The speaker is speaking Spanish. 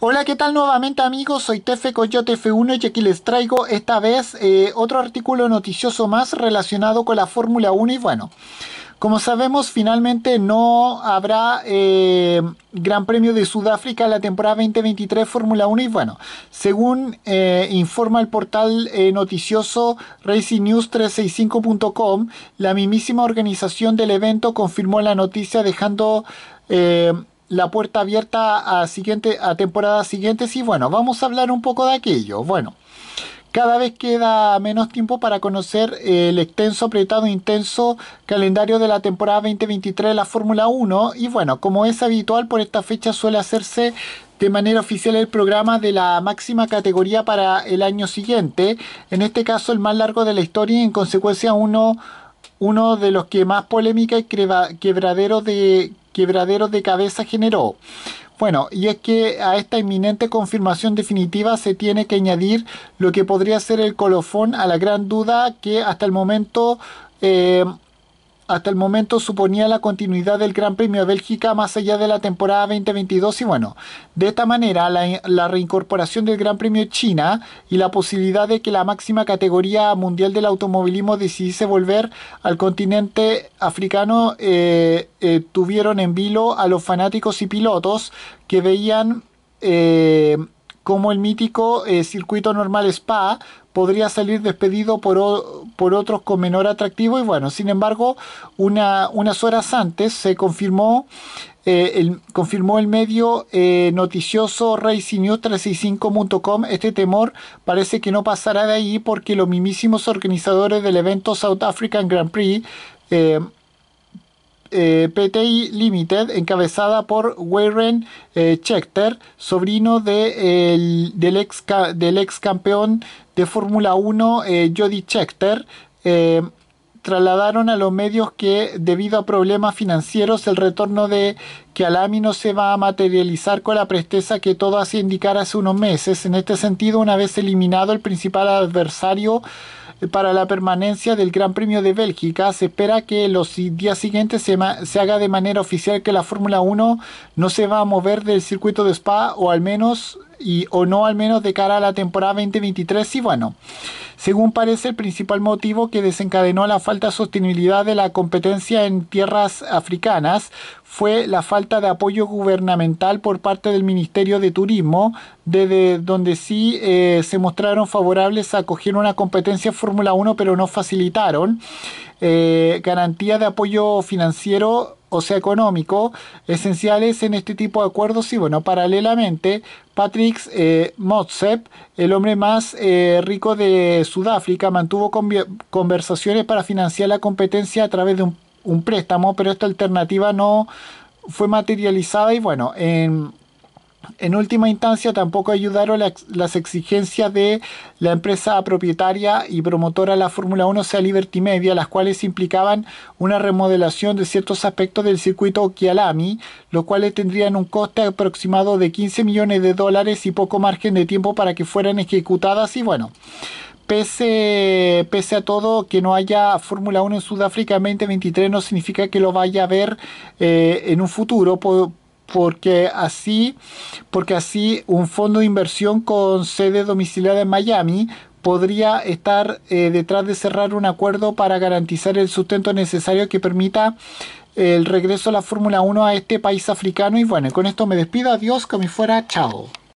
Hola, ¿qué tal nuevamente amigos? Soy Tefe Coyote F1 y aquí les traigo esta vez eh, otro artículo noticioso más relacionado con la Fórmula 1 y bueno, como sabemos finalmente no habrá eh, Gran Premio de Sudáfrica la temporada 2023 Fórmula 1 y bueno, según eh, informa el portal noticioso racingnews365.com, la mismísima organización del evento confirmó la noticia dejando la puerta abierta a, a temporadas siguientes y bueno, vamos a hablar un poco de aquello. Bueno, cada vez queda menos tiempo para conocer el extenso, apretado, intenso calendario de la temporada 2023 de la Fórmula 1 y bueno, como es habitual por esta fecha suele hacerse de manera oficial el programa de la máxima categoría para el año siguiente, en este caso el más largo de la historia y en consecuencia uno, uno de los que más polémica y quebraderos de quebraderos de cabeza generó. Bueno, y es que a esta inminente confirmación definitiva se tiene que añadir lo que podría ser el colofón a la gran duda que hasta el momento eh, hasta el momento suponía la continuidad del Gran Premio de Bélgica más allá de la temporada 2022 y bueno, de esta manera la, reincorporación del Gran Premio China y la posibilidad de que la máxima categoría mundial del automovilismo decidiese volver al continente africano eh, eh, tuvieron en vilo a los fanáticos y pilotos que veían... Eh, como el mítico circuito normal Spa podría salir despedido por, por otros con menor atractivo y bueno, sin embargo, unas horas antes se confirmó, eh, el, confirmó el medio eh, noticioso RacingNews365.com este temor parece que no pasará de ahí porque los mismísimos organizadores del evento South African Grand Prix eh, eh, PTI Limited, encabezada por Warren eh, Schechter, sobrino del, ex, campeón de Fórmula 1 eh, Jody Schechter. Eh, trasladaron a los medios que debido a problemas financieros el retorno de Kialami no se va a materializar con la presteza que todo hacía indicar hace unos meses. En este sentido, una vez eliminado el principal adversario, para la permanencia del Gran Premio de Bélgica. Se espera que los días siguientes se, se haga de manera oficial que la Fórmula 1 no se va a mover del circuito de Spa o al menos y o no al menos de cara a la temporada 2023 y bueno según parece el principal motivo que desencadenó la falta de sostenibilidad de la competencia en tierras africanas fue la falta de apoyo gubernamental por parte del Ministerio de Turismo, desde donde sí eh, se mostraron favorables a acoger una competencia Fórmula 1, pero no facilitaron eh, garantía de apoyo financiero o sea económico, esenciales en este tipo de acuerdos. Y bueno, paralelamente, Patrick eh, el hombre más eh, rico de Sudáfrica mantuvo conversaciones para financiar la competencia a través de un, préstamo, pero esta alternativa no fue materializada y bueno, en, última instancia, tampoco ayudaron las exigencias de la empresa propietaria y promotora de la Fórmula 1, sea Liberty Media, las cuales implicaban una remodelación de ciertos aspectos del circuito Kialami, los cuales tendrían un coste aproximado de 15 millones de dólares y poco margen de tiempo para que fueran ejecutadas. Y bueno, Pese, a todo, que no haya Fórmula 1 en Sudáfrica 2023 no significa que lo vaya a ver eh, en un futuro. porque así, porque así un fondo de inversión con sede domiciliada en Miami podría estar eh, detrás de cerrar un acuerdo para garantizar el sustento necesario que permita el regreso de la Fórmula 1 a este país africano. Y bueno, con esto me despido. Adiós, que me fuera. Chao.